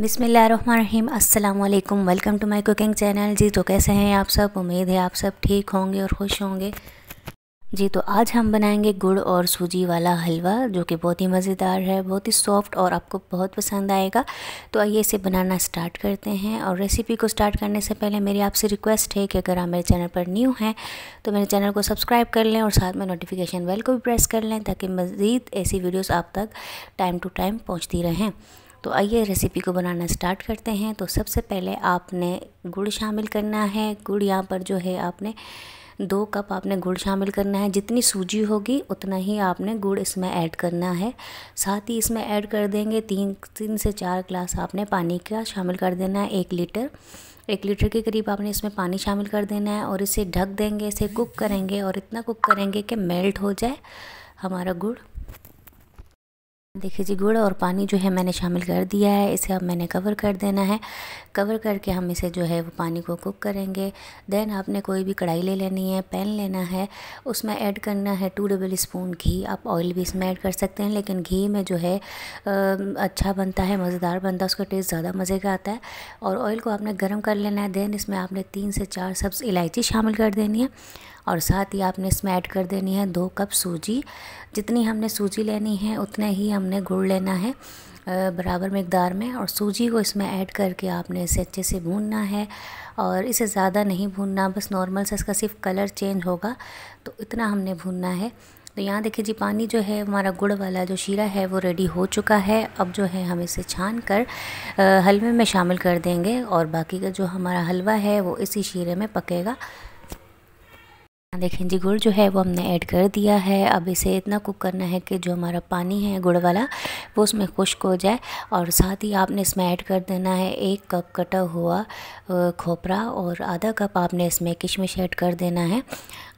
बिसमीम अल्लाम welcome to my cooking channel जी तो कैसे हैं आप सब उम्मीद है आप सब ठीक होंगे और खुश होंगे जी तो आज हम बनाएंगे गुड़ और सूजी वाला हलवा जो कि बहुत ही मज़ेदार है बहुत ही सॉफ्ट और आपको बहुत पसंद आएगा तो आइए इसे बनाना स्टार्ट करते हैं और रेसिपी को स्टार्ट करने से पहले मेरी आपसे रिक्वेस्ट है कि अगर आप मेरे चैनल पर न्यू हैं तो मेरे चैनल को सब्सक्राइब कर लें और साथ में नोटिफिकेशन बेल को भी प्रेस कर लें ताकि मज़ीद ऐसी वीडियोज़ आप तक टाइम टू टाइम पहुँचती रहें तो आइए रेसिपी को बनाना स्टार्ट करते हैं तो सबसे पहले आपने गुड़ शामिल करना है गुड़ यहाँ पर जो है आपने दो कप आपने गुड़ शामिल करना है जितनी सूजी होगी उतना ही आपने गुड़ इसमें ऐड करना है साथ ही इसमें ऐड कर देंगे तीन तीन से चार ग्लास आपने पानी का शामिल कर देना है एक लीटर एक लीटर के करीब आपने इसमें पानी शामिल कर देना है और इसे ढक देंगे इसे कुक करेंगे और इतना कुक करेंगे कि मेल्ट हो जाए हमारा गुड़ देखिए जी गुड़ और पानी जो है मैंने शामिल कर दिया है इसे अब मैंने कवर कर देना है कवर करके हम इसे जो है वो पानी को कुक करेंगे देन आपने कोई भी कढ़ाई ले लेनी है पैन लेना है उसमें ऐड करना है टू डबल स्पून घी आप ऑयल भी इसमें ऐड कर सकते हैं लेकिन घी में जो है अच्छा बनता है मज़ेदार बनता है उसका टेस्ट ज़्यादा मज़े का आता है और ऑयल को आपने गर्म कर लेना है देन इसमें आपने तीन से चार सब्ज़ इलायची शामिल कर देनी है और साथ ही आपने इसमें ऐड कर देनी है दो कप सूजी जितनी हमने सूजी लेनी है उतना ही हमने गुड़ लेना है बराबर मकदार में और सूजी को इसमें ऐड करके आपने इसे अच्छे से भूनना है और इसे ज़्यादा नहीं भूनना बस नॉर्मल से इसका सिर्फ कलर चेंज होगा तो इतना हमने भूनना है तो यहाँ देखिए जी पानी जो है हमारा गुड़ वाला जो शीरा है वो रेडी हो चुका है अब जो है हम इसे छान कर हलवे में शामिल कर देंगे और बाकी का जो हमारा हलवा है वो इसी शीरे में पकेगा देखें जी गुड़ जो है वो हमने ऐड कर दिया है अब इसे इतना कुक करना है कि जो हमारा पानी है गुड़ वाला वो उसमें खुश्क हो जाए और साथ ही आपने इसमें ऐड कर देना है एक कप कटा हुआ खोपरा और आधा कप आपने इसमें किशमिश ऐड कर देना है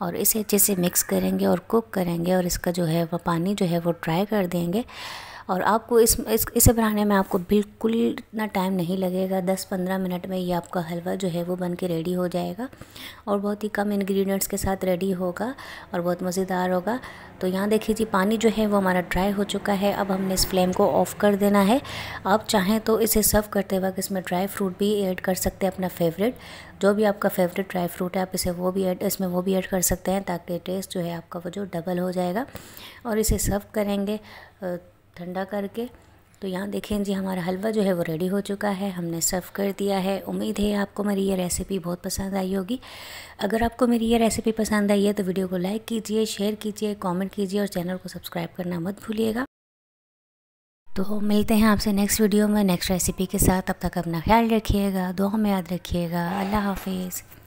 और इसे अच्छे से मिक्स करेंगे और कुक करेंगे और इसका जो है वह पानी जो है वो ड्राई कर देंगे और आपको इस, इस इसे बनाने में आपको बिल्कुल इतना टाइम नहीं लगेगा दस पंद्रह मिनट में ये आपका हलवा जो है वो बन के रेडी हो जाएगा और बहुत ही कम इन्ग्रीडियंट्स के साथ रेडी होगा और बहुत मज़ेदार होगा तो यहाँ देखिए जी पानी जो है वो हमारा ड्राई हो चुका है अब हमने इस फ्लेम को ऑफ़ कर देना है आप चाहें तो इसे सर्व करते वक्त इसमें ड्राई फ्रूट भी ऐड कर सकते हैं अपना फेवरेट जो भी आपका फेवरेट ड्राई फ्रूट है आप इसे वो भी ऐड इसमें वो भी ऐड कर सकते हैं ताकि टेस्ट जो है आपका वो जो डबल हो जाएगा और इसे सर्व करेंगे ठंडा करके तो यहाँ देखें जी हमारा हलवा जो है वो रेडी हो चुका है हमने सर्व कर दिया है उम्मीद है आपको मेरी ये रेसिपी बहुत पसंद आई होगी अगर आपको मेरी ये रेसिपी पसंद आई है तो वीडियो को लाइक कीजिए शेयर कीजिए कमेंट कीजिए और चैनल को सब्सक्राइब करना मत भूलिएगा तो मिलते हैं आपसे नेक्स्ट वीडियो में नेक्स्ट रेसिपी के साथ अब तक अपना ख्याल रखिएगा दुआ में याद रखिएगा अल्लाह हाफिज़